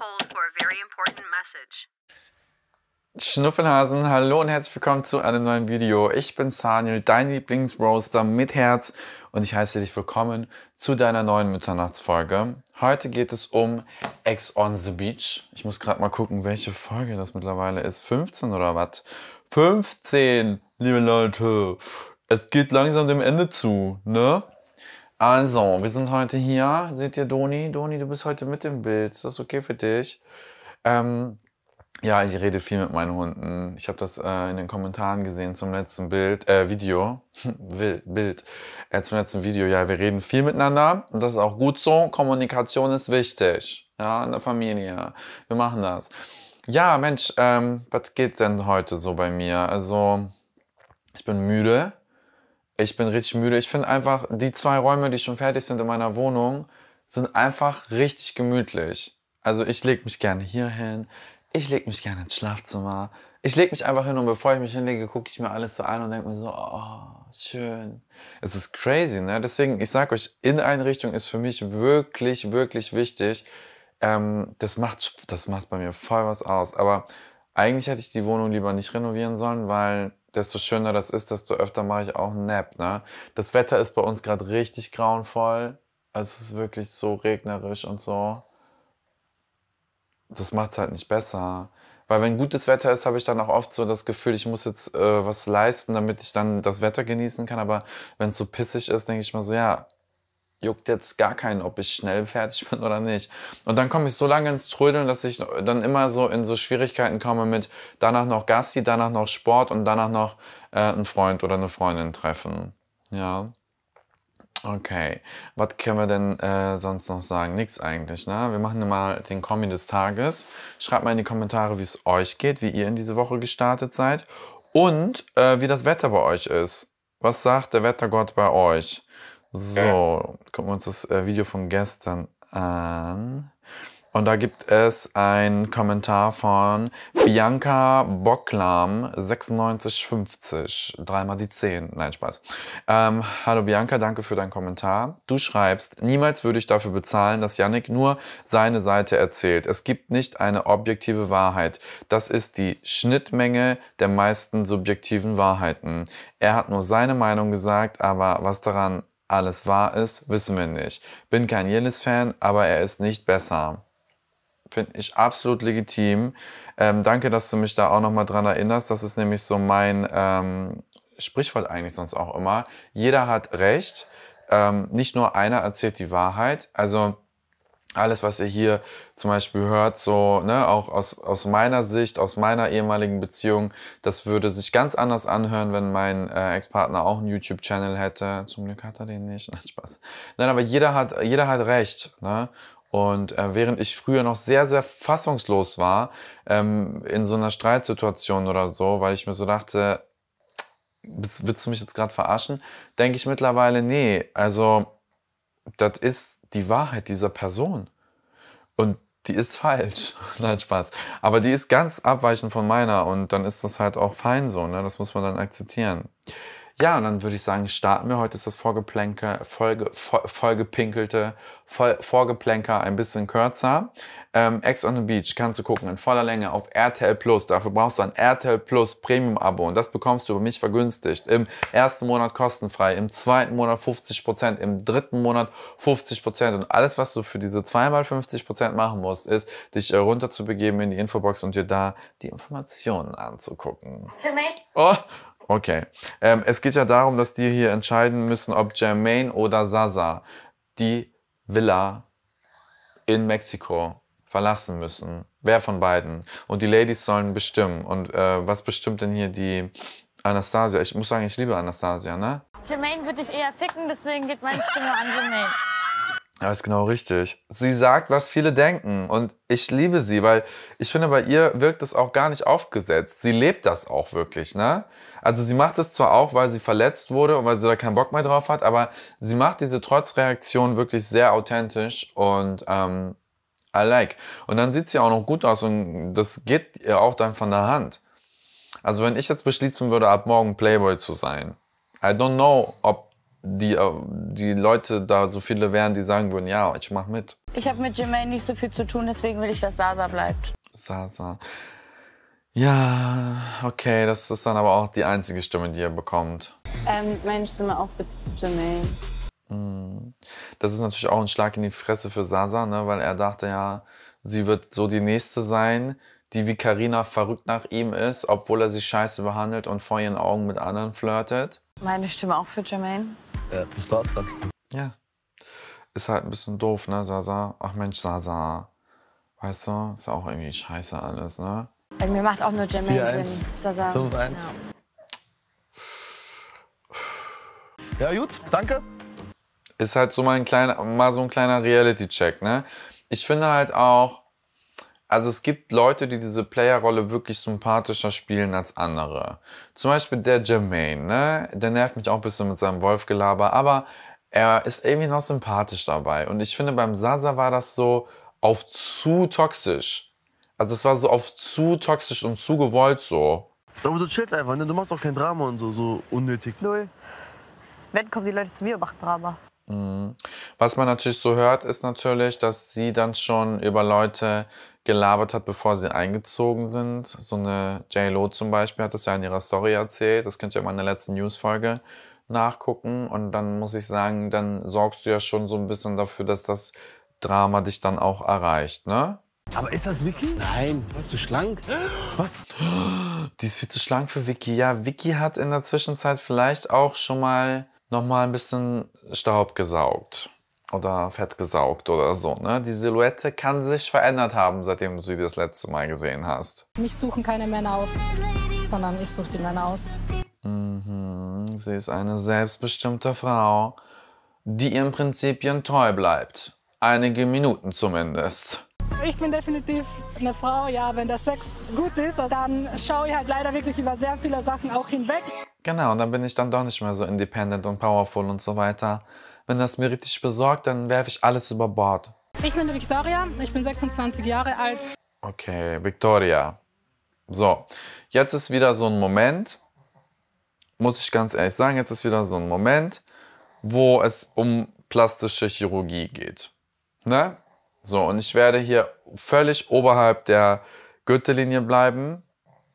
hold for a very important message. Schnuffelhasen, hallo und herzlich willkommen zu einem neuen Video. Ich bin Saniel, dein Lieblingsroaster mit Herz und ich heiße dich willkommen zu deiner neuen Mitternachtsfolge. Heute geht es um Ex on the Beach. Ich muss gerade mal gucken, welche Folge das mittlerweile ist. 15 oder was? 15, liebe Leute. Es geht langsam dem Ende zu, ne? Also, wir sind heute hier. Seht ihr Doni? Doni, du bist heute mit im Bild. Ist das okay für dich? Ähm, ja, ich rede viel mit meinen Hunden. Ich habe das äh, in den Kommentaren gesehen zum letzten Bild, äh, Video, Bild, äh, zum letzten Video. Ja, wir reden viel miteinander und das ist auch gut so. Kommunikation ist wichtig, ja, in der Familie. Wir machen das. Ja, Mensch, ähm, was geht denn heute so bei mir? Also, ich bin müde, ich bin richtig müde. Ich finde einfach, die zwei Räume, die schon fertig sind in meiner Wohnung, sind einfach richtig gemütlich. Also ich lege mich gerne hier hin. Ich lege mich gerne ins Schlafzimmer. Ich lege mich einfach hin und bevor ich mich hinlege, gucke ich mir alles so an und denke mir so, oh, schön. Es ist crazy, ne? Deswegen, ich sage euch, Inneneinrichtung ist für mich wirklich, wirklich wichtig. Ähm, das, macht, das macht bei mir voll was aus. Aber eigentlich hätte ich die Wohnung lieber nicht renovieren sollen, weil desto schöner das ist, desto öfter mache ich auch einen Nap. Ne? Das Wetter ist bei uns gerade richtig grauenvoll. Also es ist wirklich so regnerisch und so. Das macht es halt nicht besser. Weil wenn gutes Wetter ist, habe ich dann auch oft so das Gefühl, ich muss jetzt äh, was leisten, damit ich dann das Wetter genießen kann. Aber wenn es so pissig ist, denke ich mal so, ja, juckt jetzt gar keinen, ob ich schnell fertig bin oder nicht. Und dann komme ich so lange ins Trödeln, dass ich dann immer so in so Schwierigkeiten komme mit danach noch Gasti, danach noch Sport und danach noch äh, einen Freund oder eine Freundin treffen. Ja. Okay, was können wir denn äh, sonst noch sagen? Nix eigentlich, ne? Wir machen mal den Kombi des Tages. Schreibt mal in die Kommentare, wie es euch geht, wie ihr in diese Woche gestartet seid und äh, wie das Wetter bei euch ist. Was sagt der Wettergott bei euch? So, gucken wir uns das äh, Video von gestern an. Und da gibt es einen Kommentar von Bianca Bocklam 9650. Dreimal die 10. Nein, Spaß. Ähm, hallo Bianca, danke für deinen Kommentar. Du schreibst, niemals würde ich dafür bezahlen, dass Yannick nur seine Seite erzählt. Es gibt nicht eine objektive Wahrheit. Das ist die Schnittmenge der meisten subjektiven Wahrheiten. Er hat nur seine Meinung gesagt, aber was daran alles wahr ist, wissen wir nicht. Bin kein Jelis-Fan, aber er ist nicht besser. Finde ich absolut legitim. Ähm, danke, dass du mich da auch nochmal dran erinnerst. Das ist nämlich so mein ähm, Sprichwort eigentlich sonst auch immer. Jeder hat Recht. Ähm, nicht nur einer erzählt die Wahrheit. Also alles, was ihr hier zum Beispiel hört, so, ne, auch aus, aus meiner Sicht, aus meiner ehemaligen Beziehung, das würde sich ganz anders anhören, wenn mein äh, Ex-Partner auch einen YouTube-Channel hätte. Zum Glück hat er den nicht. Nein, Spaß. Nein, aber jeder hat, jeder hat recht, ne? Und äh, während ich früher noch sehr, sehr fassungslos war, ähm, in so einer Streitsituation oder so, weil ich mir so dachte, willst, du mich jetzt gerade verarschen? Denke ich mittlerweile, nee, also, das ist die Wahrheit dieser Person. Und die ist falsch. Nein, Spaß. Aber die ist ganz abweichend von meiner und dann ist das halt auch fein so, ne? Das muss man dann akzeptieren. Ja, und dann würde ich sagen, starten wir. Heute ist das Vorgeplänke, Folge, vo, vollgepinkelte voll, Vorgeplänker ein bisschen kürzer. Ähm, Ex on the Beach kannst du gucken in voller Länge auf RTL Plus. Dafür brauchst du ein RTL Plus Premium Abo und das bekommst du über mich vergünstigt. Im ersten Monat kostenfrei, im zweiten Monat 50%, im dritten Monat 50% und alles, was du für diese zweimal 50% machen musst, ist, dich äh, runterzubegeben in die Infobox und dir da die Informationen anzugucken. Jimmy? Oh! Okay. Ähm, es geht ja darum, dass die hier entscheiden müssen, ob Jermaine oder Sasa die Villa in Mexiko verlassen müssen. Wer von beiden? Und die Ladies sollen bestimmen. Und äh, was bestimmt denn hier die Anastasia? Ich muss sagen, ich liebe Anastasia, ne? Jermaine würde ich eher ficken, deswegen geht meine Stimme an Jermaine. Das ist genau richtig. Sie sagt, was viele denken. Und ich liebe sie, weil ich finde, bei ihr wirkt es auch gar nicht aufgesetzt. Sie lebt das auch wirklich, ne? Also sie macht es zwar auch, weil sie verletzt wurde und weil sie da keinen Bock mehr drauf hat, aber sie macht diese Trotzreaktion wirklich sehr authentisch und ähm, I like. Und dann sieht sie auch noch gut aus und das geht ihr auch dann von der Hand. Also wenn ich jetzt beschließen würde, ab morgen Playboy zu sein, I don't know, ob die, äh, die Leute da so viele wären, die sagen würden, ja, ich mach mit. Ich habe mit Jermaine nicht so viel zu tun, deswegen will ich, dass Sasa bleibt. Sasa. Ja, okay, das ist dann aber auch die einzige Stimme, die ihr bekommt. Ähm, meine Stimme auch für Jermaine. Hm, das ist natürlich auch ein Schlag in die Fresse für Sasa, ne? weil er dachte ja, sie wird so die Nächste sein, die wie Karina verrückt nach ihm ist, obwohl er sie scheiße behandelt und vor ihren Augen mit anderen flirtet. Meine Stimme auch für Jermaine. Ja, das war's dann. Ja. Ist halt ein bisschen doof, ne, Sasa? Ach Mensch, Sasa. Weißt du, ist ja auch irgendwie scheiße alles, ne? Bei mir macht auch nur Jermaine 4, Sinn. Sasa. 5, 1. Ja. ja. gut, danke. Ist halt so mal, ein kleiner, mal so ein kleiner Reality-Check, ne? Ich finde halt auch, also es gibt Leute, die diese Playerrolle wirklich sympathischer spielen als andere. Zum Beispiel der Jermaine, ne? Der nervt mich auch ein bisschen mit seinem Wolfgelaber, aber er ist irgendwie noch sympathisch dabei. Und ich finde, beim Sasa war das so auf zu toxisch. Also es war so oft zu toxisch und zu gewollt so. Aber du chillst einfach, ne? Du machst auch kein Drama und so, so unnötig. Null. Wenn kommen die Leute zu mir und machen Drama. Mhm. Was man natürlich so hört, ist natürlich, dass sie dann schon über Leute gelabert hat, bevor sie eingezogen sind. So eine J-Lo zum Beispiel hat das ja in ihrer Story erzählt. Das könnt ihr mal in der letzten News-Folge nachgucken. Und dann muss ich sagen, dann sorgst du ja schon so ein bisschen dafür, dass das Drama dich dann auch erreicht, ne? Aber ist das Vicky? Nein, bist zu schlank? Was? Die ist viel zu schlank für Vicky. Ja, Vicky hat in der Zwischenzeit vielleicht auch schon mal noch mal ein bisschen Staub gesaugt oder Fett gesaugt oder so. Ne? Die Silhouette kann sich verändert haben, seitdem du sie das letzte Mal gesehen hast. Mich suchen keine Männer aus, sondern ich suche die Männer aus. Mhm, sie ist eine selbstbestimmte Frau, die ihren Prinzipien treu bleibt. Einige Minuten zumindest. Ich bin definitiv eine Frau, ja, wenn der Sex gut ist, dann schaue ich halt leider wirklich über sehr viele Sachen auch hinweg. Genau, und dann bin ich dann doch nicht mehr so independent und powerful und so weiter. Wenn das mir richtig besorgt, dann werfe ich alles über Bord. Ich bin Victoria, ich bin 26 Jahre alt. Okay, Victoria. So, jetzt ist wieder so ein Moment, muss ich ganz ehrlich sagen, jetzt ist wieder so ein Moment, wo es um plastische Chirurgie geht. Ne? So, und ich werde hier völlig oberhalb der Gürtellinie bleiben.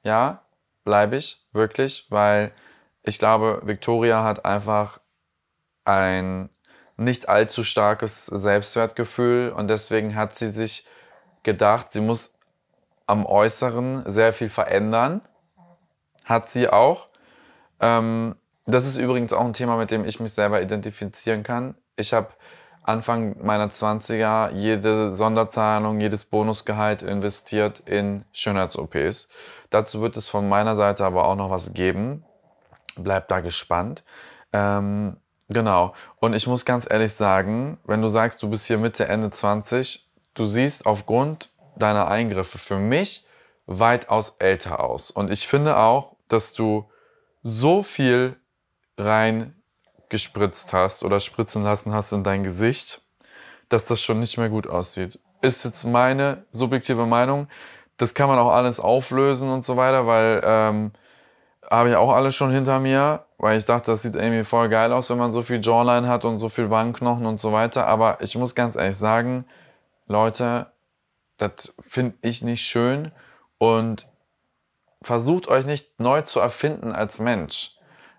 Ja, bleibe ich wirklich, weil ich glaube, Victoria hat einfach ein nicht allzu starkes Selbstwertgefühl und deswegen hat sie sich gedacht, sie muss am Äußeren sehr viel verändern. Hat sie auch. Ähm, das ist übrigens auch ein Thema, mit dem ich mich selber identifizieren kann. Ich habe Anfang meiner 20er jede Sonderzahlung, jedes Bonusgehalt investiert in Schönheits-OPs. Dazu wird es von meiner Seite aber auch noch was geben. Bleib da gespannt. Ähm, genau. Und ich muss ganz ehrlich sagen, wenn du sagst, du bist hier Mitte, Ende 20, du siehst aufgrund deiner Eingriffe für mich weitaus älter aus. Und ich finde auch, dass du so viel rein gespritzt hast oder spritzen lassen hast in dein Gesicht, dass das schon nicht mehr gut aussieht. Ist jetzt meine subjektive Meinung. Das kann man auch alles auflösen und so weiter, weil ähm, habe ich auch alles schon hinter mir, weil ich dachte, das sieht irgendwie voll geil aus, wenn man so viel Jawline hat und so viel Wangenknochen und so weiter. Aber ich muss ganz ehrlich sagen, Leute, das finde ich nicht schön und versucht euch nicht neu zu erfinden als Mensch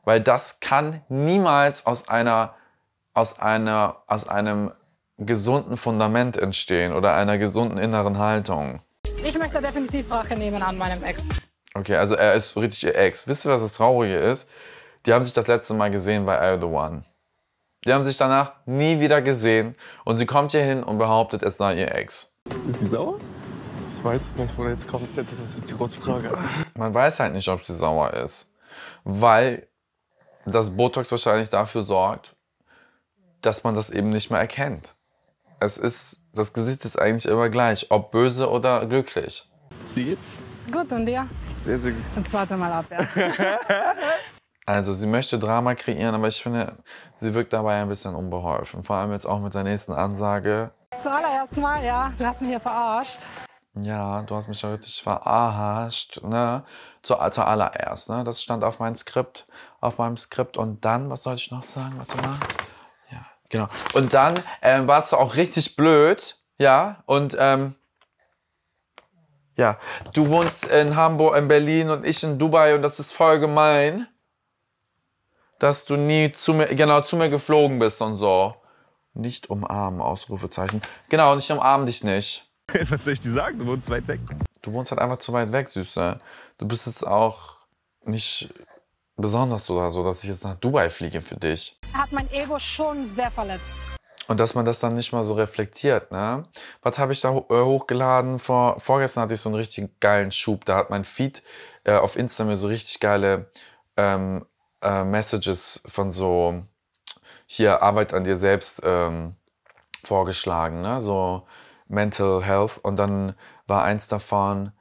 weil das kann niemals aus einer, aus einer, aus einem gesunden Fundament entstehen oder einer gesunden inneren Haltung. Ich möchte definitiv Rache nehmen an meinem Ex. Okay, also er ist richtig ihr Ex. Wisst ihr, was das Traurige ist? Die haben sich das letzte Mal gesehen bei I The One. Die haben sich danach nie wieder gesehen und sie kommt hier hin und behauptet, es sei ihr Ex. Ist sie sauer? Ich weiß es nicht, wo jetzt kommt. Jetzt ist es die große Frage. Man weiß halt nicht, ob sie sauer ist, weil dass Botox wahrscheinlich dafür sorgt, dass man das eben nicht mehr erkennt. Es ist, das Gesicht ist eigentlich immer gleich, ob böse oder glücklich. Wie geht's? Gut, und dir? Sehr, sehr gut. Das zweite Mal ab, ja. also, sie möchte Drama kreieren, aber ich finde, sie wirkt dabei ein bisschen unbeholfen. Vor allem jetzt auch mit der nächsten Ansage. Zuallererst mal, ja, lass mich hier verarscht. Ja, du hast mich ja richtig verarscht, ne? Zu, zuallererst, ne? Das stand auf meinem Skript auf meinem Skript. Und dann, was soll ich noch sagen? Warte mal. Ja, genau. Und dann ähm, warst du auch richtig blöd. Ja, und ähm, ja, du wohnst in Hamburg, in Berlin und ich in Dubai und das ist voll gemein, dass du nie zu mir, genau, zu mir geflogen bist und so. Nicht umarmen, Ausrufezeichen. Genau, und ich umarme dich nicht. Was soll ich dir sagen? Du wohnst weit weg. Du wohnst halt einfach zu weit weg, Süße. Du bist jetzt auch nicht besonders oder so, dass ich jetzt nach Dubai fliege für dich. Hat mein Ego schon sehr verletzt. Und dass man das dann nicht mal so reflektiert, ne? Was habe ich da äh, hochgeladen? Vor, vorgestern hatte ich so einen richtig geilen Schub. Da hat mein Feed äh, auf Insta mir so richtig geile ähm, äh, Messages von so hier Arbeit an dir selbst ähm, vorgeschlagen, ne? So Mental Health. Und dann war eins davon,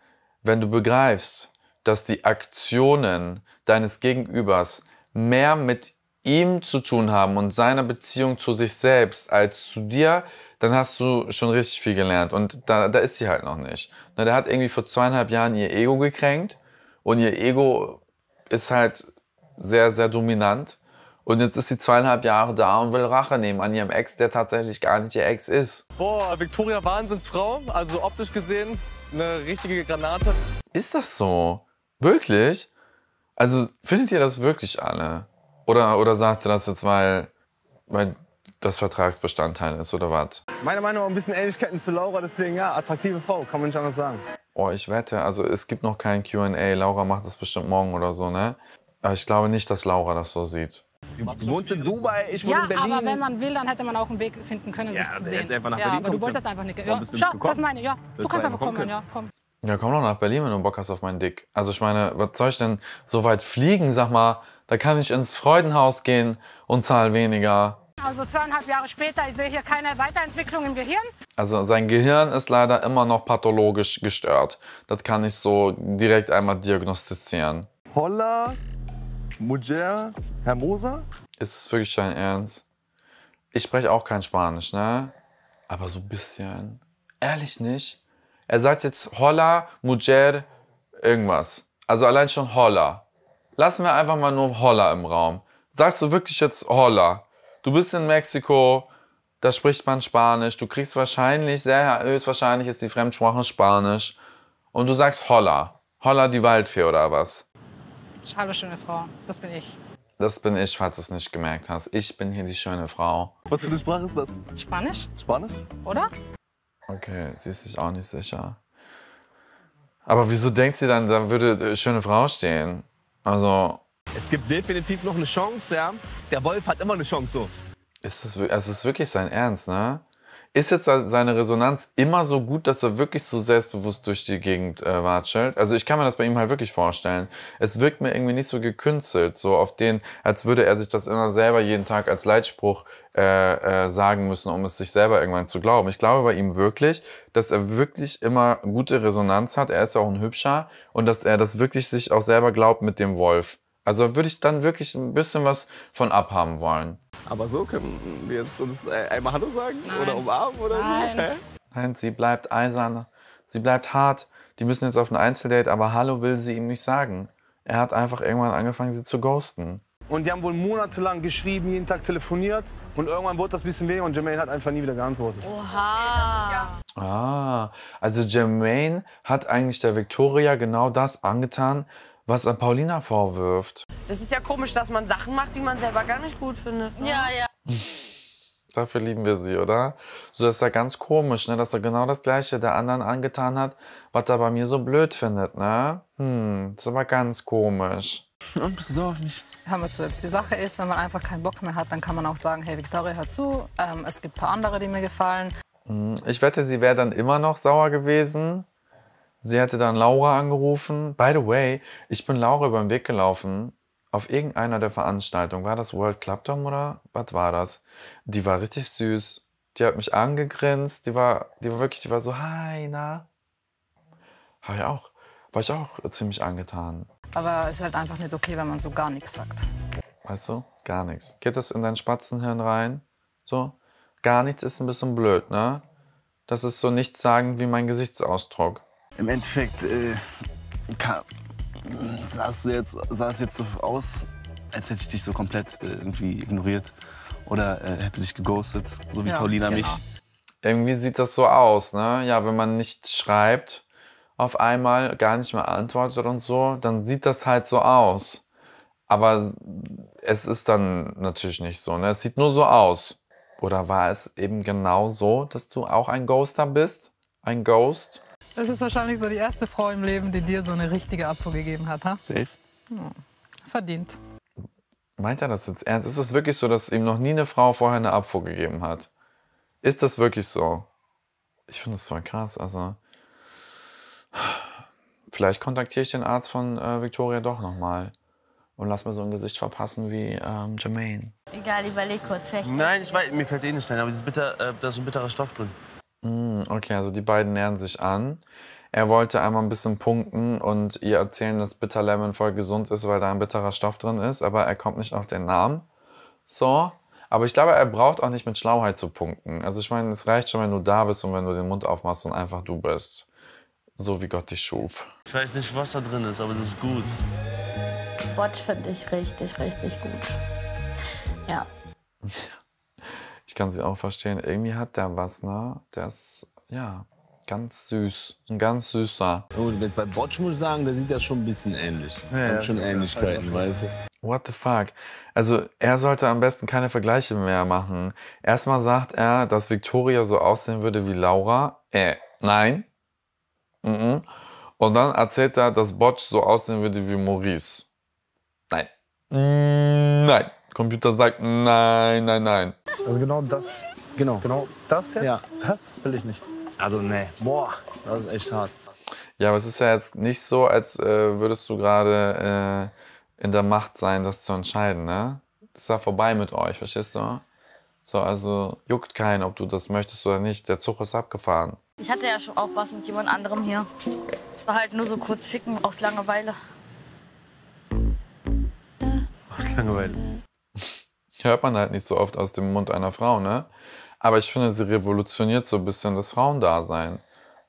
wenn du begreifst, dass die Aktionen deines Gegenübers mehr mit ihm zu tun haben und seiner Beziehung zu sich selbst als zu dir, dann hast du schon richtig viel gelernt. Und da, da ist sie halt noch nicht. Na, ne, der hat irgendwie vor zweieinhalb Jahren ihr Ego gekränkt und ihr Ego ist halt sehr, sehr dominant. Und jetzt ist sie zweieinhalb Jahre da und will Rache nehmen an ihrem Ex, der tatsächlich gar nicht ihr Ex ist. Boah, Victoria Wahnsinnsfrau, also optisch gesehen eine richtige Granate. Ist das so? Wirklich? Also findet ihr das wirklich alle? Oder, oder sagt ihr das jetzt, weil, weil das Vertragsbestandteil ist oder was? Meine Meinung war ein bisschen Ähnlichkeiten zu Laura, deswegen ja, attraktive Frau, kann man nicht anders sagen. Oh, ich wette, also es gibt noch kein QA. Laura macht das bestimmt morgen oder so, ne? Aber ich glaube nicht, dass Laura das so sieht. Du wohnst in Dubai, ich wohne ja, in Berlin. Ja, aber wenn man will, dann hätte man auch einen Weg finden können, ja, sich zu also sehen. Einfach nach ja, aber du wolltest einfach nicht. Ja. Schau, das meine ich. Ja, du kannst einfach kommen, können. ja, komm. Ja, komm doch nach Berlin, wenn du Bock hast auf meinen Dick. Also ich meine, was soll ich denn so weit fliegen, sag mal? Da kann ich ins Freudenhaus gehen und zahl weniger. Also zweieinhalb Jahre später, ich sehe hier keine Weiterentwicklung im Gehirn. Also sein Gehirn ist leider immer noch pathologisch gestört. Das kann ich so direkt einmal diagnostizieren. Holla, Mujer, Hermosa? Ist es wirklich dein Ernst? Ich spreche auch kein Spanisch, ne? Aber so ein bisschen. Ehrlich nicht? Er sagt jetzt Hola, Mujer, irgendwas. Also allein schon Hola. Lassen wir einfach mal nur Hola im Raum. Sagst du wirklich jetzt Hola? Du bist in Mexiko, da spricht man Spanisch. Du kriegst wahrscheinlich, sehr höchstwahrscheinlich ist die Fremdsprache Spanisch. Und du sagst Hola. Hola die Waldfee oder was? Hallo schöne Frau, das bin ich. Das bin ich, falls du es nicht gemerkt hast. Ich bin hier die schöne Frau. Was für eine Sprache ist das? Spanisch. Spanisch? Oder? Okay, sie ist sich auch nicht sicher. Aber wieso denkt sie dann, da würde äh, schöne Frau stehen? Also. Es gibt definitiv noch eine Chance, ja. Der Wolf hat immer eine Chance so. Ist das, also ist wirklich sein Ernst, ne? ist jetzt seine Resonanz immer so gut, dass er wirklich so selbstbewusst durch die Gegend äh, watschelt? Also ich kann mir das bei ihm halt wirklich vorstellen. Es wirkt mir irgendwie nicht so gekünstelt, so auf den, als würde er sich das immer selber jeden Tag als Leitspruch äh, äh, sagen müssen, um es sich selber irgendwann zu glauben. Ich glaube bei ihm wirklich, dass er wirklich immer gute Resonanz hat. Er ist ja auch ein Hübscher und dass er das wirklich sich auch selber glaubt mit dem Wolf. Also würde ich dann wirklich ein bisschen was von abhaben wollen. Aber so können wir jetzt uns äh, einmal Hallo sagen Nein. oder umarmen oder Nein. so. Hä? Nein, sie bleibt eisern, sie bleibt hart. Die müssen jetzt auf ein Einzeldate, aber Hallo will sie ihm nicht sagen. Er hat einfach irgendwann angefangen, sie zu ghosten. Und die haben wohl monatelang geschrieben, jeden Tag telefoniert. Und irgendwann wurde das ein bisschen weniger und Jermaine hat einfach nie wieder geantwortet. Oha. Ah, also Jermaine hat eigentlich der Victoria genau das angetan, was er Paulina vorwirft. Das ist ja komisch, dass man Sachen macht, die man selber gar nicht gut findet. Ne? Ja, ja. Dafür lieben wir sie, oder? So das ist ja ganz komisch, ne? dass er genau das Gleiche der anderen angetan hat, was er bei mir so blöd findet. Ne? Hm, das ist aber ganz komisch. Und bist du auf mich? Hör mal zu, jetzt die Sache ist, wenn man einfach keinen Bock mehr hat, dann kann man auch sagen, hey Victoria, hör zu, ähm, es gibt ein paar andere, die mir gefallen. Hm, ich wette, sie wäre dann immer noch sauer gewesen. Sie hatte dann Laura angerufen. By the way, ich bin Laura über den Weg gelaufen. Auf irgendeiner der Veranstaltungen. War das World Club Dom oder was war das? Die war richtig süß. Die hat mich angegrinst. Die war, die war wirklich, die war so, hi, na. Habe ich auch. War ich auch ziemlich angetan. Aber es ist halt einfach nicht okay, wenn man so gar nichts sagt. Weißt du? Gar nichts. Geht das in dein Spatzenhirn rein? So? Gar nichts ist ein bisschen blöd, ne? Das ist so nichts sagen wie mein Gesichtsausdruck im Endeffekt äh, kam, saß jetzt, sah es jetzt so aus, als hätte ich dich so komplett äh, irgendwie ignoriert oder äh, hätte dich geghostet, so wie ja, Paulina genau. mich. Irgendwie sieht das so aus, ne? Ja, wenn man nicht schreibt, auf einmal gar nicht mehr antwortet und so, dann sieht das halt so aus. Aber es ist dann natürlich nicht so, ne? Es sieht nur so aus. Oder war es eben genau so, dass du auch ein Ghoster bist? Ein Ghost? Das ist wahrscheinlich so die erste Frau im Leben, die dir so eine richtige Abfuhr gegeben hat, ha? Safe. Hm. Verdient. Meint er das jetzt ernst? Ist es wirklich so, dass ihm noch nie eine Frau vorher eine Abfuhr gegeben hat? Ist das wirklich so? Ich finde das voll krass. Also, vielleicht kontaktiere ich den Arzt von äh, Victoria doch nochmal und lass mir so ein Gesicht verpassen wie ähm, Jermaine. Egal, überleg kurz. Nein, ich weiß, mir fällt eh nicht ein, aber bitter, äh, da ist ein bitterer Stoff drin. Hm, okay, also die beiden nähern sich an. Er wollte einmal ein bisschen punkten und ihr erzählen, dass Bitter Lemon voll gesund ist, weil da ein bitterer Stoff drin ist, aber er kommt nicht auf den Namen. So. Aber ich glaube, er braucht auch nicht mit Schlauheit zu punkten. Also ich meine, es reicht schon, wenn du da bist und wenn du den Mund aufmachst und einfach du bist. So wie Gott dich schuf. Ich weiß nicht, was da drin ist, aber das ist gut. Botsch finde ich richtig, richtig gut. Ja. Ich kann sie auch verstehen. Irgendwie hat der was, ne? Der ist, ja, ganz süß. Ein ganz süßer. Ich jetzt bei Botsch muss ich sagen, der sieht ja schon ein bisschen ähnlich. Ja, Hat schon ja, Ähnlichkeiten, weißt du. What the fuck? Also er sollte am besten keine Vergleiche mehr machen. Erstmal sagt er, dass Victoria so aussehen würde wie Laura. Äh, nein. Mm -mm. Und dann erzählt er, dass Botsch so aussehen würde wie Maurice. Nein. Nein. Computer sagt nein, nein, nein. Also genau das. Genau. Genau das jetzt? Ja. Das will ich nicht. Also nee. Boah, das ist echt hart. Ja, aber es ist ja jetzt nicht so, als äh, würdest du gerade äh, in der Macht sein, das zu entscheiden, ne? Das ist ja vorbei mit euch, verstehst du? So, also juckt keinen, ob du das möchtest oder nicht. Der Zug ist abgefahren. Ich hatte ja schon auch was mit jemand anderem hier. Es war halt nur so kurz ficken aus Langeweile. Aus Langeweile hört man halt nicht so oft aus dem Mund einer Frau, ne? Aber ich finde, sie revolutioniert so ein bisschen das Frauendasein.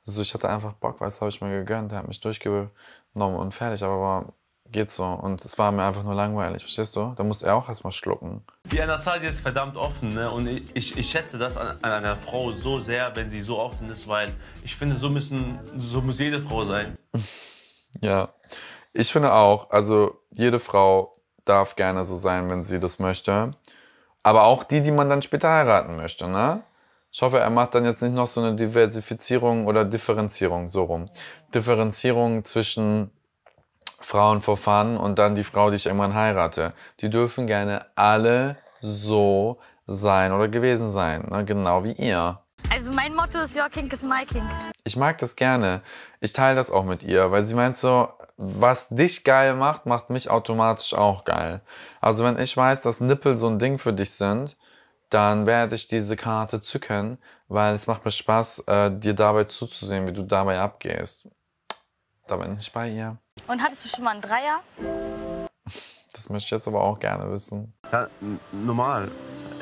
Also ich hatte einfach Bock, weißt du, habe ich mir gegönnt, der hat mich durchgenommen und fertig, aber war, geht so. Und es war mir einfach nur langweilig, verstehst du? Da muss er auch erstmal schlucken. Die Anastasia ist verdammt offen, ne? Und ich, ich, ich schätze das an, an, einer Frau so sehr, wenn sie so offen ist, weil ich finde, so, müssen, so muss jede Frau sein. ja, ich finde auch, also jede Frau darf gerne so sein, wenn sie das möchte. Aber auch die, die man dann später heiraten möchte, ne? Ich hoffe, er macht dann jetzt nicht noch so eine Diversifizierung oder Differenzierung, so rum. Differenzierung zwischen Frauen for Fun und dann die Frau, die ich irgendwann heirate. Die dürfen gerne alle so sein oder gewesen sein, ne? genau wie ihr. Also mein Motto ist, your kink is my kink. Ich mag das gerne. Ich teile das auch mit ihr, weil sie meint so, was dich geil macht, macht mich automatisch auch geil. Also wenn ich weiß, dass Nippel so ein Ding für dich sind, dann werde ich diese Karte zücken, weil es macht mir Spaß, äh, dir dabei zuzusehen, wie du dabei abgehst. Da bin ich bei ihr. Und hattest du schon mal einen Dreier? Das möchte ich jetzt aber auch gerne wissen. Ja, normal.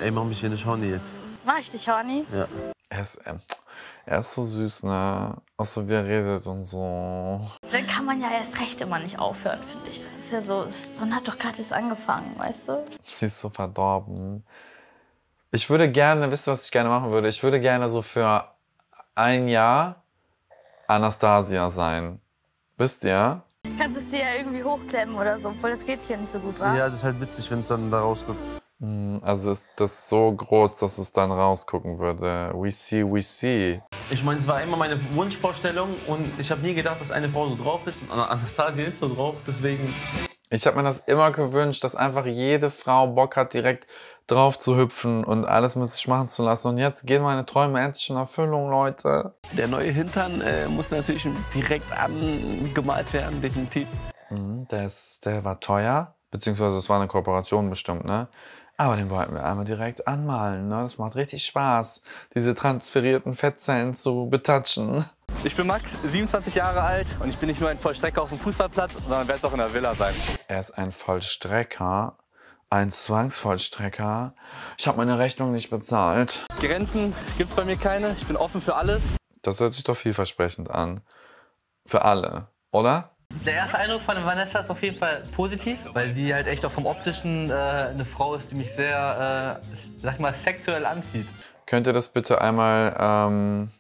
Ey, mach mich hier nicht horny jetzt. Mach ich dich horny? Ja. SM. Er ist so süß, ne? Auch wie er redet und so. Dann kann man ja erst recht immer nicht aufhören, finde ich. Das ist ja so, man hat doch gerade erst angefangen, weißt du? Sie ist so verdorben. Ich würde gerne, wisst ihr, was ich gerne machen würde? Ich würde gerne so für ein Jahr Anastasia sein. Wisst ihr? Kannst du es dir ja irgendwie hochklemmen oder so, obwohl das geht hier nicht so gut, wa? Ja, das ist halt witzig, wenn es dann da rauskommt. Hm, also ist das so groß, dass es dann rausgucken würde. We see, we see. Ich meine, es war immer meine Wunschvorstellung und ich habe nie gedacht, dass eine Frau so drauf ist. Und Anastasia ist so drauf, deswegen. Ich habe mir das immer gewünscht, dass einfach jede Frau Bock hat, direkt drauf zu hüpfen und alles mit sich machen zu lassen. Und jetzt gehen meine Träume endlich in Erfüllung, Leute. Der neue Hintern äh, muss natürlich direkt angemalt werden, definitiv. Mhm, der, ist, der war teuer, beziehungsweise es war eine Kooperation bestimmt, ne? Aber den wollten wir einmal direkt anmalen. Ne? Das macht richtig Spaß, diese transferierten Fettzellen zu betatschen. Ich bin Max, 27 Jahre alt und ich bin nicht nur ein Vollstrecker auf dem Fußballplatz, sondern werde es auch in der Villa sein. Er ist ein Vollstrecker, ein Zwangsvollstrecker. Ich habe meine Rechnung nicht bezahlt. Grenzen gibt es bei mir keine. Ich bin offen für alles. Das hört sich doch vielversprechend an. Für alle, oder? Der erste Eindruck von Vanessa ist auf jeden Fall positiv, weil sie halt echt auch vom Optischen äh, eine Frau ist, die mich sehr, äh, sag mal, sexuell anzieht. Könnt ihr das bitte einmal ähm,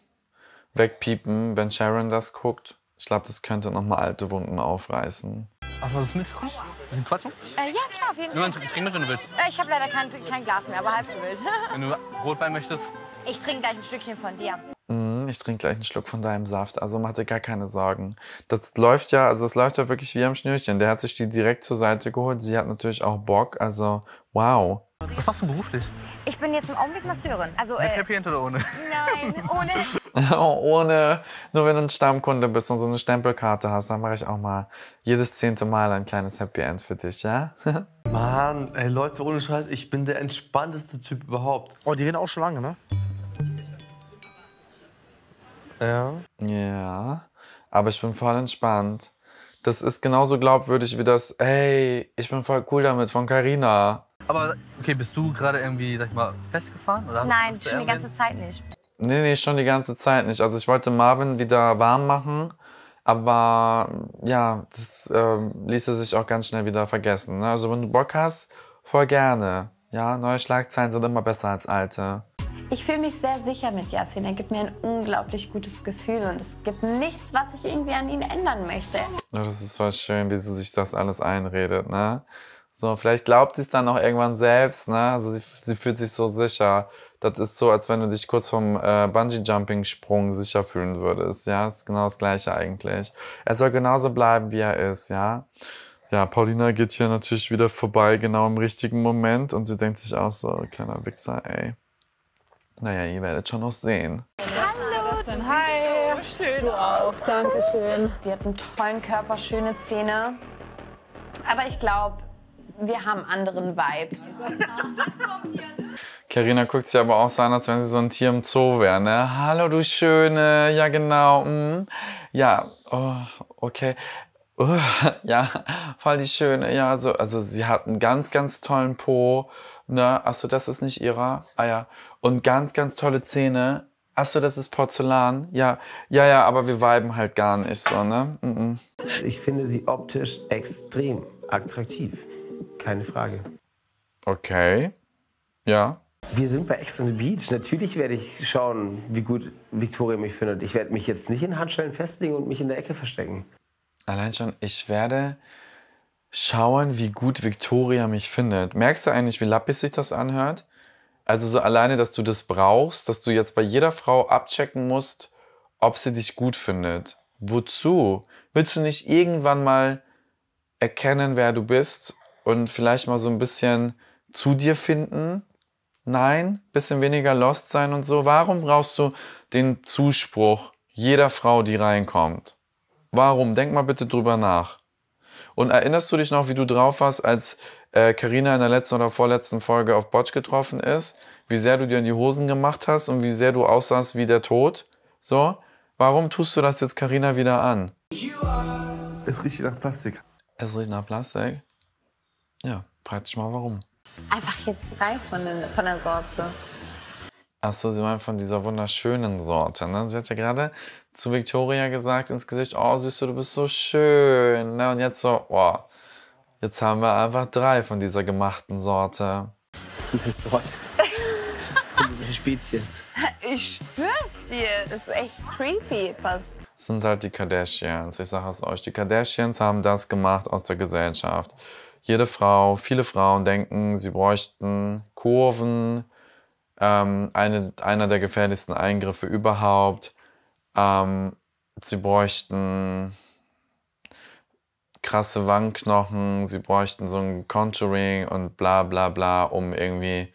wegpiepen, wenn Sharon das guckt? Ich glaube, das könnte nochmal alte Wunden aufreißen. Hast du das mitgekommen? Ist ein Quatsch? Äh, ja, klar, auf jeden Fall. Nimm trink mit, wenn du willst. Äh, ich habe leider kein, kein Glas mehr, aber halb so wild. wenn du Rotwein möchtest. Ich trinke gleich ein Stückchen von dir. Mm an, hm, ich trinke gleich einen Schluck von deinem Saft. Also mach dir gar keine Sorgen. Das läuft ja, also es läuft ja wirklich wie am Schnürchen. Der hat sich die direkt zur Seite geholt. Sie hat natürlich auch Bock. Also, wow. Was machst du beruflich? Ich bin jetzt im Augenblick Masseurin. Also, Mit äh, Happy End oder ohne? Nein, ohne. oh, ohne. Nur wenn du ein Stammkunde bist und so eine Stempelkarte hast, dann mache ich auch mal jedes zehnte Mal ein kleines Happy End für dich, ja? Mann, ey Leute, ohne Scheiß, ich bin der entspannteste Typ überhaupt. Oh, die reden auch schon lange, ne? Ja. Ja. Aber ich bin voll entspannt. Das ist genauso glaubwürdig wie das, hey, ich bin voll cool damit von Carina. Aber okay, bist du gerade irgendwie, sag ich mal, festgefahren? Oder Nein, schon die ganze Zeit nicht. Nee, nee, schon die ganze Zeit nicht. Also ich wollte Marvin wieder warm machen, aber ja, das äh, ließe sich auch ganz schnell wieder vergessen. Ne? Also wenn du Bock hast, voll gerne. Ja, neue Schlagzeilen sind immer besser als alte. Ich fühle mich sehr sicher mit Yasin. Er gibt mir ein unglaublich gutes Gefühl und es gibt nichts, was ich irgendwie an ihn ändern möchte. das ist voll schön, wie sie sich das alles einredet, ne? So, vielleicht glaubt sie es dann auch irgendwann selbst, ne? Also sie, sie fühlt sich so sicher. Das ist so, als wenn du dich kurz vom äh, Bungee-Jumping-Sprung sicher fühlen würdest, ja? Das ist genau das Gleiche eigentlich. Er soll genauso bleiben, wie er ist, ja? Ja, Paulina geht hier natürlich wieder vorbei, genau im richtigen Moment. Und sie denkt sich auch so, kleiner Wichser, ey. Naja, ihr werdet schon noch sehen. Hallo. Hi. Schön. Du auch. Dankeschön. Sie hat einen tollen Körper, schöne Zähne. Aber ich glaube, wir haben anderen Vibe. Carina guckt sie aber auch so an, als wenn sie so ein Tier im Zoo wäre, ne? Hallo, du Schöne. Ja, genau. Mm. Ja, oh, okay. Uh, ja, voll die Schöne. Ja, so, also, also sie hat einen ganz, ganz tollen Po. Ne? Achso, das ist nicht ihrer. Ah ja und ganz, ganz tolle Zähne. Achso, das ist Porzellan. Ja, ja, ja, aber wir weiben halt gar nicht so, ne? Mm -mm. Ich finde sie optisch extrem attraktiv. Keine Frage. Okay. Ja. Wir sind bei Ex on the Beach. Natürlich werde ich schauen, wie gut Victoria mich findet. Ich werde mich jetzt nicht in Handschellen festlegen und mich in der Ecke verstecken. Allein schon, ich werde schauen, wie gut Victoria mich findet. Merkst du eigentlich, wie lappig sich das anhört? Also so alleine, dass du das brauchst, dass du jetzt bei jeder Frau abchecken musst, ob sie dich gut findet. Wozu? Willst du nicht irgendwann mal erkennen, wer du bist und vielleicht mal so ein bisschen zu dir finden? Nein, bisschen weniger lost sein und so. Warum brauchst du den Zuspruch jeder Frau, die reinkommt? Warum? Denk mal bitte drüber nach. Und erinnerst du dich noch, wie du drauf warst, als äh, Karina äh, in der letzten oder vorletzten Folge auf Botsch getroffen ist, wie sehr du dir in die Hosen gemacht hast und wie sehr du aussahst wie der Tod. So, warum tust du das jetzt Karina wieder an? Es riecht nach Plastik. Es riecht nach Plastik? Ja, frag dich mal warum. Einfach jetzt frei von, den, von der Sorte. Achso, sie meinen von dieser wunderschönen Sorte. Ne? Sie hat ja gerade zu Victoria gesagt ins Gesicht, oh Süße, du bist so schön. Ne? Und jetzt so, oh, Jetzt haben wir einfach drei von dieser gemachten Sorte. Das ist eine Sorte. Das ist eine Spezies. Ich spür's dir, das ist echt creepy. Das sind halt die Kardashians. Ich sage es euch, die Kardashians haben das gemacht aus der Gesellschaft. Jede Frau, viele Frauen denken, sie bräuchten Kurven, ähm, eine, einer der gefährlichsten Eingriffe überhaupt. Ähm, sie bräuchten krasse Wangenknochen, sie bräuchten so ein Contouring und bla bla bla, um irgendwie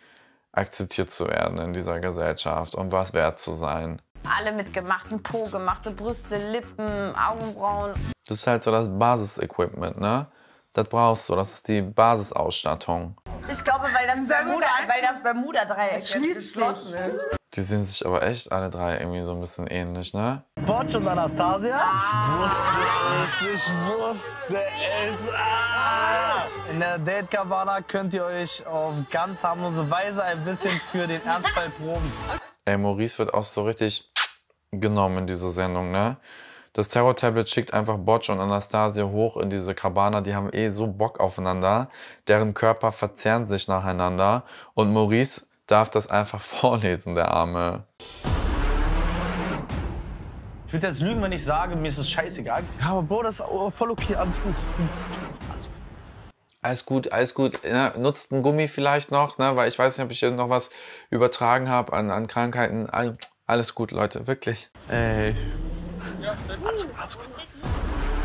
akzeptiert zu werden in dieser Gesellschaft um was wert zu sein. Alle mit gemachten Po, gemachte Brüste, Lippen, Augenbrauen. Das ist halt so das Basisequipment, ne? Das brauchst du, das ist die Basisausstattung. Ich glaube, weil das Bermuda-Dreieck Bermuda, Bermuda, schließt sich. Die sehen sich aber echt alle drei irgendwie so ein bisschen ähnlich, ne? Botsch und Anastasia? Ich wusste es, ich wusste es. Ah! In der Date Cabana könnt ihr euch auf ganz harmlose Weise ein bisschen für den Ernstfall proben. Ey, Maurice wird auch so richtig genommen in dieser Sendung, ne? Das Terror-Tablet schickt einfach Botsch und Anastasia hoch in diese Cabana. Die haben eh so Bock aufeinander. Deren Körper verzehren sich nacheinander. Und Maurice darf das einfach vorlesen, der Arme. Ich würde jetzt lügen, wenn ich sage, mir ist es scheißegal. Ja, aber Bro, das ist voll okay, alles gut. Alles gut, alles gut. Ja, nutzt einen Gummi vielleicht noch, ne? weil ich weiß nicht, ob ich noch was übertragen habe an, an Krankheiten. Alles gut, Leute, wirklich. Ey. Ja, alles gut, alles gut.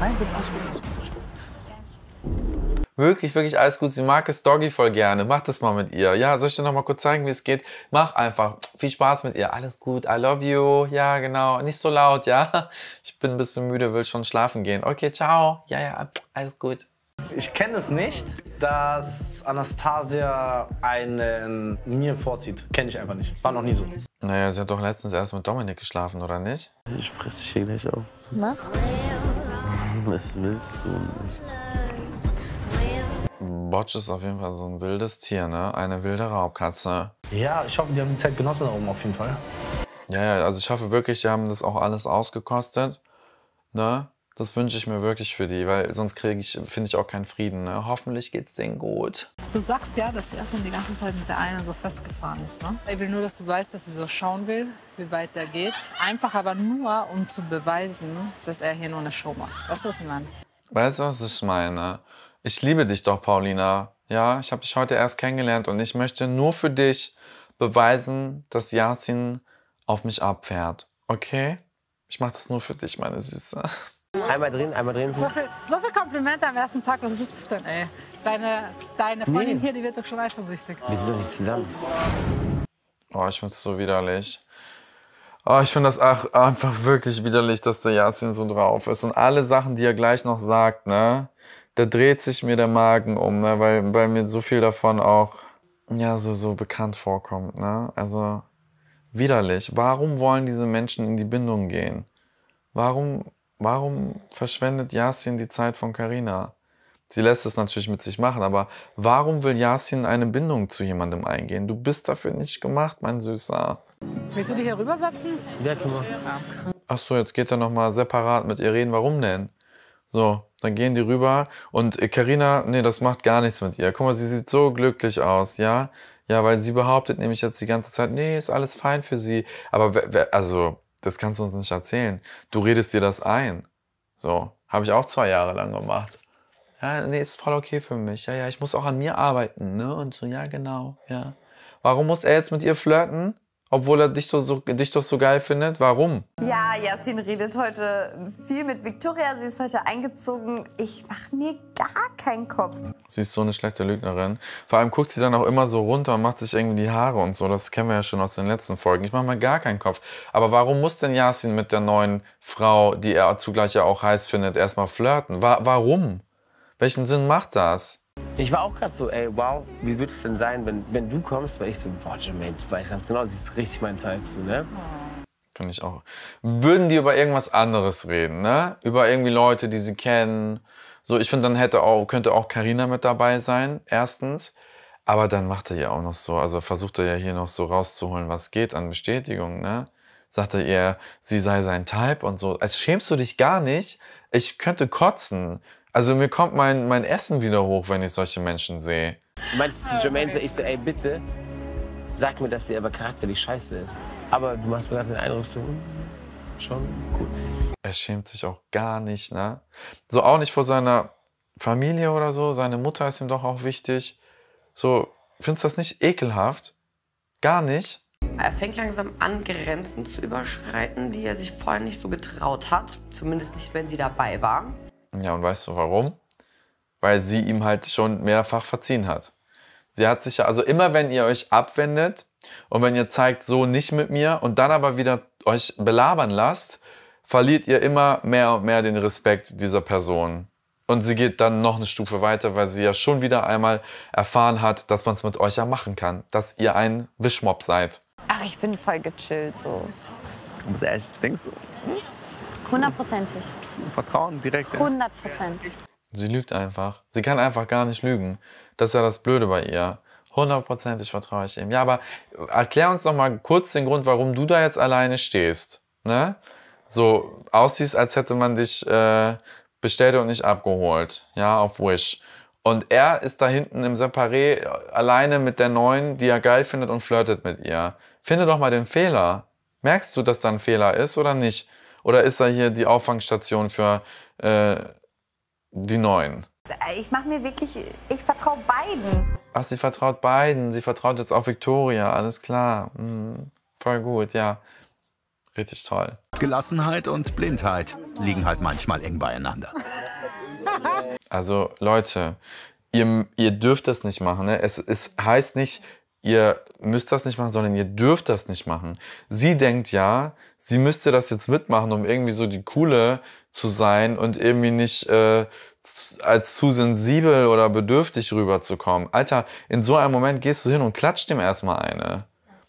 Nein, alles gut, alles gut. Wirklich, wirklich alles gut. Sie mag es Doggy voll gerne. Mach das mal mit ihr. Ja, soll ich dir nochmal kurz zeigen, wie es geht? Mach einfach. Viel Spaß mit ihr. Alles gut. I love you. Ja, genau. Nicht so laut, ja. Ich bin ein bisschen müde, will schon schlafen gehen. Okay, ciao. Ja, ja, alles gut. Ich kenne es nicht, dass Anastasia einen mir vorzieht. Kenne ich einfach nicht. War noch nie so. Naja, sie hat doch letztens erst mit Dominik geschlafen, oder nicht? Ich fresse dich hier nicht auf. Mach. Was willst du nicht? Botsch ist auf jeden Fall so ein wildes Tier, ne? Eine wilde Raubkatze. Ja, ich hoffe, die haben die Zeit genossen da oben auf jeden Fall. Ja, ja, also ich hoffe wirklich, die haben das auch alles ausgekostet, ne? Das wünsche ich mir wirklich für die, weil sonst kriege ich, finde ich auch keinen Frieden. Ne? Hoffentlich geht's denen gut. Du sagst ja, dass sie erstmal die ganze Zeit mit der einen so festgefahren ist. Ne? Ich will nur, dass du weißt, dass sie so schauen will, wie weit der geht. Einfach aber nur, um zu beweisen, dass er hier nur eine Show macht. Weißt du, was ich meine? Weißt du, was ich meine? ich liebe dich doch, Paulina. Ja, ich habe dich heute erst kennengelernt und ich möchte nur für dich beweisen, dass Yasin auf mich abfährt. Okay? Ich mache das nur für dich, meine Süße. Einmal drehen, einmal drehen. So viel, so viel Komplimente am ersten Tag, was ist das denn, ey? Deine, deine Freundin nee. hier, die wird doch schon eifersüchtig. Wir sind doch nicht zusammen. Oh, ich find's so widerlich. Oh, ich finde das einfach wirklich widerlich, dass der Yasin so drauf ist. Und alle Sachen, die er gleich noch sagt, ne? da dreht sich mir der Magen um, ne? weil, weil mir so viel davon auch ja, so, so bekannt vorkommt. Ne? Also widerlich. Warum wollen diese Menschen in die Bindung gehen? Warum, warum verschwendet Yasin die Zeit von Karina? Sie lässt es natürlich mit sich machen, aber warum will Yasin eine Bindung zu jemandem eingehen? Du bist dafür nicht gemacht, mein Süßer. Willst du dich hier rübersetzen? Ja, komm wir. Ach so, jetzt geht er noch mal separat mit ihr reden. Warum denn? So, dann gehen die rüber und äh, Karina, nee, das macht gar nichts mit ihr. Guck mal, sie sieht so glücklich aus, ja? Ja, weil sie behauptet nämlich jetzt die ganze Zeit, nee, ist alles fein für sie. Aber also, das kannst du uns nicht erzählen. Du redest dir das ein. So, habe ich auch zwei Jahre lang gemacht. Ja, nee, ist voll okay für mich. Ja, ja, ich muss auch an mir arbeiten, ne? Und so, ja, genau, ja. Warum muss er jetzt mit ihr flirten? obwohl er dich, so, so, dich doch so geil findet? Warum? Ja, Yasin redet heute viel mit Victoria. Sie ist heute eingezogen. Ich mache mir gar keinen Kopf. Sie ist so eine schlechte Lügnerin. Vor allem guckt sie dann auch immer so runter und macht sich irgendwie die Haare und so. Das kennen wir ja schon aus den letzten Folgen. Ich mache mir gar keinen Kopf. Aber warum muss denn Yasin mit der neuen Frau, die er zugleich ja auch heiß findet, erstmal flirten? Wa warum? Welchen Sinn macht das? Ich war auch gerade so, ey, wow, wie wird es denn sein, wenn, wenn du kommst? Weil ich so, boah, Jermaine, du weißt ganz genau, sie ist richtig mein Type, so, ne? Finde ich auch. Würden die über irgendwas anderes reden, ne? Über irgendwie Leute, die sie kennen. So, ich finde, dann hätte auch, könnte auch Karina mit dabei sein, erstens. Aber dann macht er ja auch noch so, also versucht er ja hier noch so rauszuholen, was geht an Bestätigung, ne? Sagt er ihr, sie sei sein Type und so. Als schämst du dich gar nicht. Ich könnte kotzen. Also mir kommt mein, mein Essen wieder hoch, wenn ich solche Menschen sehe. Du meinst zu Jermaine so, ich so, ey, bitte, sag mir, dass sie aber charakterlich scheiße ist. Aber du machst mir gerade den Eindruck so, hm, schon gut. Er schämt sich auch gar nicht, ne? So auch nicht vor seiner Familie oder so. Seine Mutter ist ihm doch auch wichtig. So, findest du das nicht ekelhaft? Gar nicht? Er fängt langsam an, Grenzen zu überschreiten, die er sich vorher nicht so getraut hat. Zumindest nicht, wenn sie dabei war. Ja, und weißt du warum? Weil sie ihm halt schon mehrfach verziehen hat. Sie hat sich ja, also immer wenn ihr euch abwendet und wenn ihr zeigt, so nicht mit mir und dann aber wieder euch belabern lasst, verliert ihr immer mehr und mehr den Respekt dieser Person. Und sie geht dann noch eine Stufe weiter, weil sie ja schon wieder einmal erfahren hat, dass man es mit euch ja machen kann, dass ihr ein Wischmob seid. Ach, ich bin voll gechillt so. Du bist echt, denkst du? Hm? Hundertprozentig. Vertrauen direkt. Hundertprozentig. Sie lügt einfach. Sie kann einfach gar nicht lügen. Das ist ja das Blöde bei ihr. Hundertprozentig vertraue ich ihm. Ja, aber erklär uns doch mal kurz den Grund, warum du da jetzt alleine stehst. Ne? So aussiehst, als hätte man dich äh, bestellt und nicht abgeholt. Ja, auf Wish. Und er ist da hinten im Separé äh, alleine mit der Neuen, die er geil findet und flirtet mit ihr. Finde doch mal den Fehler. Merkst du, dass da ein Fehler ist oder nicht? Oder ist da hier die Auffangstation für äh, die Neuen? Ich mache mir wirklich, ich vertraue beiden. Ach, sie vertraut beiden. Sie vertraut jetzt auf Victoria, alles klar. Mhm. Voll gut, ja. Richtig toll. Gelassenheit und Blindheit liegen halt manchmal eng beieinander. Also Leute, ihr, ihr dürft das nicht machen. Ne? Es, es heißt nicht, ihr müsst das nicht machen, sondern ihr dürft das nicht machen. Sie denkt ja, sie müsste das jetzt mitmachen, um irgendwie so die coole zu sein und irgendwie nicht äh, als zu sensibel oder bedürftig rüberzukommen. Alter, in so einem Moment gehst du hin und klatscht dem erstmal eine.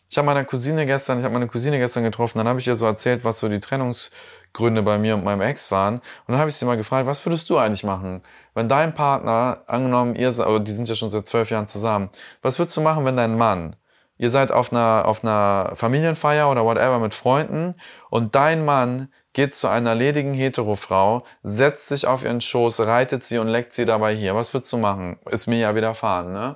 Ich habe meine Cousine gestern, ich habe meine Cousine gestern getroffen, dann habe ich ihr so erzählt, was so die Trennungs Gründe bei mir und meinem Ex waren. Und dann habe ich sie mal gefragt, was würdest du eigentlich machen, wenn dein Partner, angenommen, ihr, also die sind ja schon seit zwölf Jahren zusammen, was würdest du machen, wenn dein Mann, ihr seid auf einer, auf einer Familienfeier oder whatever mit Freunden und dein Mann geht zu einer ledigen Heterofrau, setzt sich auf ihren Schoß, reitet sie und leckt sie dabei hier. Was würdest du machen? Ist mir ja widerfahren, ne?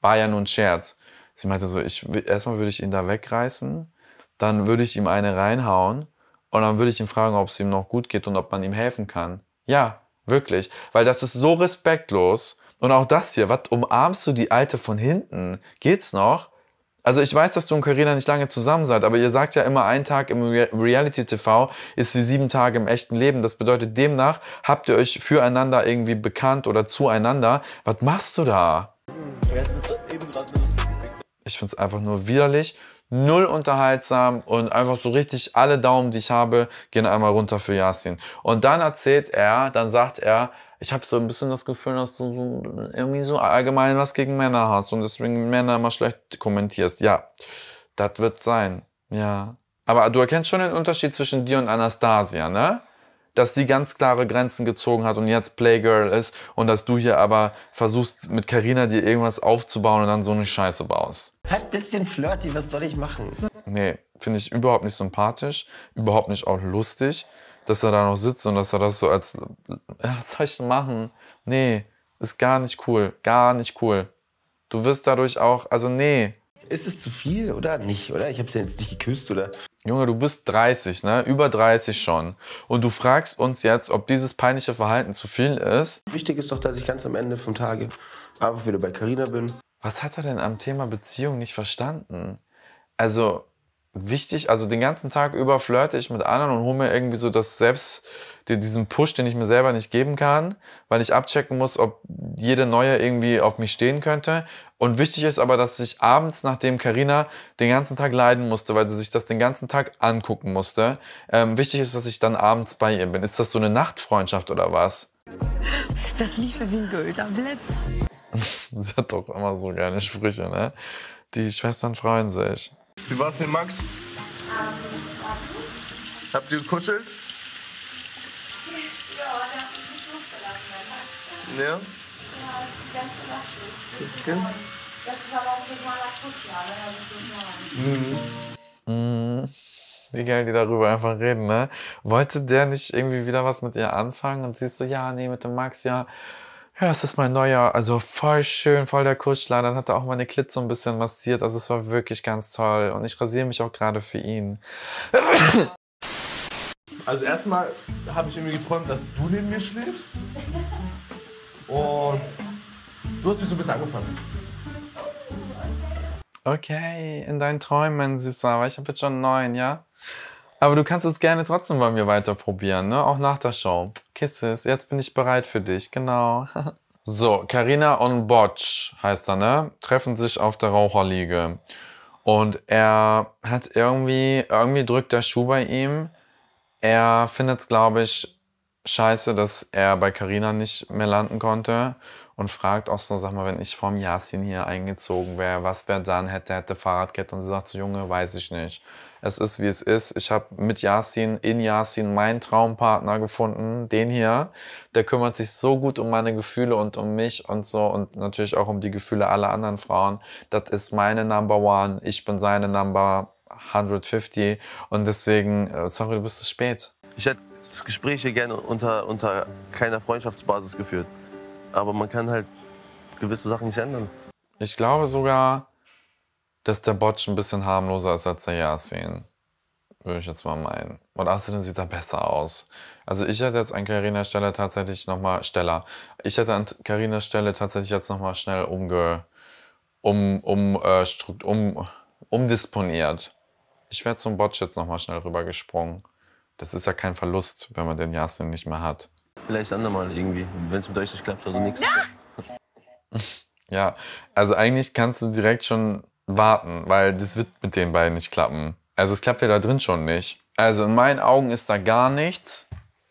War ja nur ein Scherz. Sie meinte so, ich, erstmal würde ich ihn da wegreißen, dann würde ich ihm eine reinhauen und dann würde ich ihn fragen, ob es ihm noch gut geht und ob man ihm helfen kann. Ja, wirklich. Weil das ist so respektlos. Und auch das hier, was umarmst du die Alte von hinten? Geht's noch? Also ich weiß, dass du und Carina nicht lange zusammen seid, aber ihr sagt ja immer, ein Tag im Re Reality TV ist wie sieben Tage im echten Leben. Das bedeutet, demnach habt ihr euch füreinander irgendwie bekannt oder zueinander. Was machst du da? Ich find's einfach nur widerlich, null unterhaltsam und einfach so richtig alle Daumen, die ich habe, gehen einmal runter für Yasin. Und dann erzählt er, dann sagt er, ich habe so ein bisschen das Gefühl, dass du so irgendwie so allgemein was gegen Männer hast und deswegen Männer immer schlecht kommentierst. Ja, das wird sein. Ja. Aber du erkennst schon den Unterschied zwischen dir und Anastasia, ne? dass sie ganz klare Grenzen gezogen hat und jetzt Playgirl ist und dass du hier aber versuchst mit Carina dir irgendwas aufzubauen und dann so eine Scheiße baust. Halt bisschen flirty, was soll ich machen? Nee, finde ich überhaupt nicht sympathisch, überhaupt nicht auch lustig, dass er da noch sitzt und dass er das so als was soll ich denn machen? Nee, ist gar nicht cool, gar nicht cool. Du wirst dadurch auch, also nee, ist es zu viel oder nicht, oder? Ich habe sie ja jetzt nicht geküsst, oder? Junge, du bist 30, ne? Über 30 schon. Und du fragst uns jetzt, ob dieses peinliche Verhalten zu viel ist. Wichtig ist doch, dass ich ganz am Ende vom Tage einfach wieder bei Carina bin. Was hat er denn am Thema Beziehung nicht verstanden? Also, wichtig, also den ganzen Tag über flirte ich mit anderen und hole mir irgendwie so das Selbst, diesen Push, den ich mir selber nicht geben kann, weil ich abchecken muss, ob jede neue irgendwie auf mich stehen könnte. Und wichtig ist aber, dass ich abends, nachdem Karina den ganzen Tag leiden musste, weil sie sich das den ganzen Tag angucken musste, ähm, wichtig ist, dass ich dann abends bei ihr bin. Ist das so eine Nachtfreundschaft oder was? Das lief ja wie ein Blitz. sie hat doch immer so geile Sprüche, ne? Die Schwestern freuen sich. Wie war's denn, Max? Ähm, Habt ihr gekuschelt? Ja. Das ist aber auch veganer Kuschler, daher muss ich sagen. Wie geil die darüber einfach reden, ne? Wollte der nicht irgendwie wieder was mit ihr anfangen und siehst du, so, ja, nee, mit dem Max, ja. Ja, es ist mein neuer, also voll schön, voll der Kuschler. Dann hat er auch meine Klit so ein bisschen massiert. Also es war wirklich ganz toll. Und ich rasiere mich auch gerade für ihn. Also erstmal habe ich irgendwie geträumt, dass du neben mir schläfst. Und du hast mich so ein bisschen angefasst. Okay, in deinen Träumen, Süßer, aber ich habe jetzt schon neun, ja? Aber du kannst es gerne trotzdem bei mir weiterprobieren, ne? Auch nach der Show. Kisses, jetzt bin ich bereit für dich, genau. so, Karina und Botsch heißt er, ne? Treffen sich auf der Raucherliege. Und er hat irgendwie, irgendwie drückt der Schuh bei ihm. Er findet es, glaube ich, scheiße, dass er bei Carina nicht mehr landen konnte und fragt auch so, sag mal, wenn ich vom Yasin hier eingezogen wäre, was wäre dann, hätte, hätte Fahrradkette und sie sagt so, Junge, weiß ich nicht. Es ist, wie es ist. Ich habe mit Yasin, in Yasin, meinen Traumpartner gefunden, den hier. Der kümmert sich so gut um meine Gefühle und um mich und so und natürlich auch um die Gefühle aller anderen Frauen. Das ist meine Number One. Ich bin seine Number 150 und deswegen, äh, sorry, du bist zu spät. Ich hätte das Gespräch hier gerne unter, unter keiner Freundschaftsbasis geführt. Aber man kann halt gewisse Sachen nicht ändern. Ich glaube sogar, dass der Botsch ein bisschen harmloser ist als der Yasin. Würde ich jetzt mal meinen. Und außerdem sieht er besser aus. Also ich hätte jetzt an Karinas Stelle tatsächlich nochmal, Steller, ich hätte an Karinas Stelle tatsächlich jetzt nochmal schnell umge, um, um, äh, strukt, um, umdisponiert. Ich wäre zum Botsch jetzt nochmal schnell rübergesprungen. Das ist ja kein Verlust, wenn man den Jasmin nicht mehr hat. Vielleicht andermal irgendwie, wenn es mit euch nicht klappt oder nichts. Ja. ja, also eigentlich kannst du direkt schon warten, weil das wird mit den beiden nicht klappen. Also es klappt ja da drin schon nicht. Also in meinen Augen ist da gar nichts.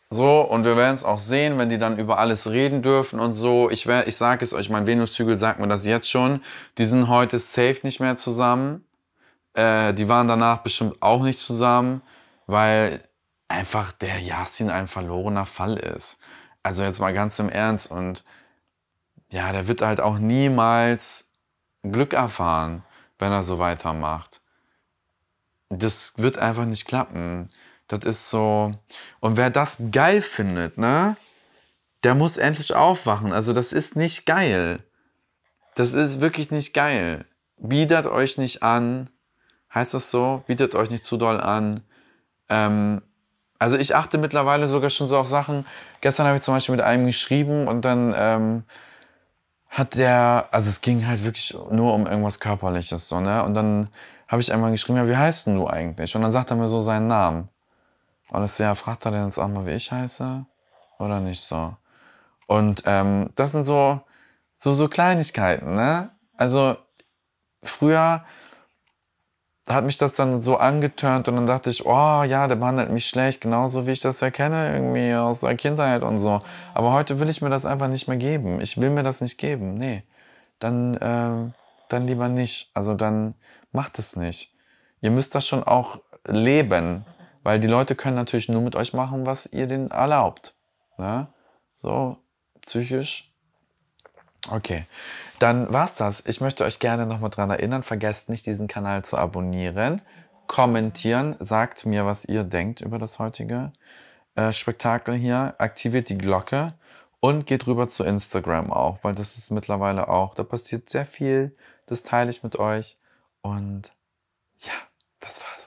So, und wir werden es auch sehen, wenn die dann über alles reden dürfen und so. Ich, wär, ich sage es euch, mein Venushügel sagt mir das jetzt schon. Die sind heute safe nicht mehr zusammen. Äh, die waren danach bestimmt auch nicht zusammen, weil einfach der Yasin ein verlorener Fall ist. Also jetzt mal ganz im Ernst. Und ja, der wird halt auch niemals Glück erfahren, wenn er so weitermacht. Das wird einfach nicht klappen. Das ist so. Und wer das geil findet, ne? Der muss endlich aufwachen. Also das ist nicht geil. Das ist wirklich nicht geil. Bietet euch nicht an. Heißt das so? Bietet euch nicht zu doll an. Ähm, also ich achte mittlerweile sogar schon so auf Sachen. Gestern habe ich zum Beispiel mit einem geschrieben und dann ähm, hat der, also es ging halt wirklich nur um irgendwas Körperliches so, ne? Und dann habe ich einmal geschrieben, ja, wie heißt denn du eigentlich? Und dann sagt er mir so seinen Namen. Und das ja, fragt er denn jetzt auch mal, wie ich heiße? Oder nicht so? Und ähm, das sind so, so, so Kleinigkeiten, ne? Also früher hat mich das dann so angeturnt und dann dachte ich, oh ja, der behandelt mich schlecht, genauso wie ich das erkenne irgendwie aus der Kindheit und so. Aber heute will ich mir das einfach nicht mehr geben. Ich will mir das nicht geben. Nee, dann, äh, dann lieber nicht. Also dann macht es nicht. Ihr müsst das schon auch leben, weil die Leute können natürlich nur mit euch machen, was ihr denen erlaubt. Ne? So, psychisch. Okay dann war's das. Ich möchte euch gerne nochmal dran erinnern, vergesst nicht, diesen Kanal zu abonnieren, kommentieren, sagt mir, was ihr denkt über das heutige äh, Spektakel hier, aktiviert die Glocke und geht rüber zu Instagram auch, weil das ist mittlerweile auch, da passiert sehr viel, das teile ich mit euch und ja, das war's.